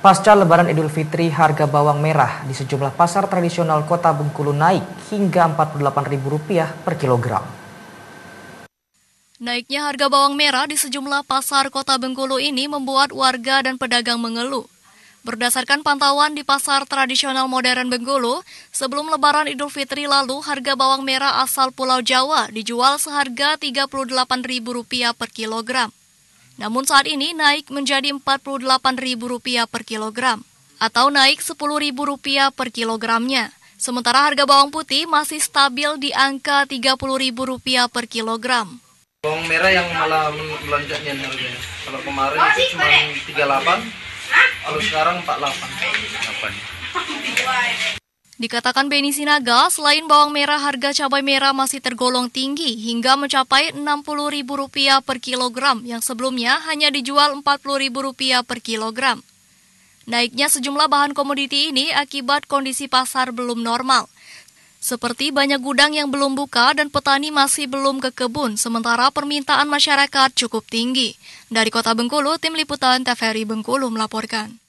Pasca lebaran Idul Fitri, harga bawang merah di sejumlah pasar tradisional kota Bengkulu naik hingga Rp48.000 per kilogram. Naiknya harga bawang merah di sejumlah pasar kota Bengkulu ini membuat warga dan pedagang mengeluh. Berdasarkan pantauan di pasar tradisional modern Bengkulu, sebelum lebaran Idul Fitri lalu harga bawang merah asal Pulau Jawa dijual seharga Rp38.000 per kilogram. Namun saat ini naik menjadi Rp48.000 per kilogram atau naik Rp10.000 per kilogramnya. Sementara harga bawang putih masih stabil di angka Rp30.000 per kilogram. Bawang merah yang malah melonjaknya harganya. Kalau kemarin itu cuma 38, kalau sekarang 48. 48. Dikatakan Beni Sinaga, selain bawang merah harga cabai merah masih tergolong tinggi hingga mencapai Rp60.000 per kilogram yang sebelumnya hanya dijual Rp40.000 per kilogram. Naiknya sejumlah bahan komoditi ini akibat kondisi pasar belum normal. Seperti banyak gudang yang belum buka dan petani masih belum ke kebun, sementara permintaan masyarakat cukup tinggi. Dari Kota Bengkulu, Tim Liputan TVRI Bengkulu melaporkan.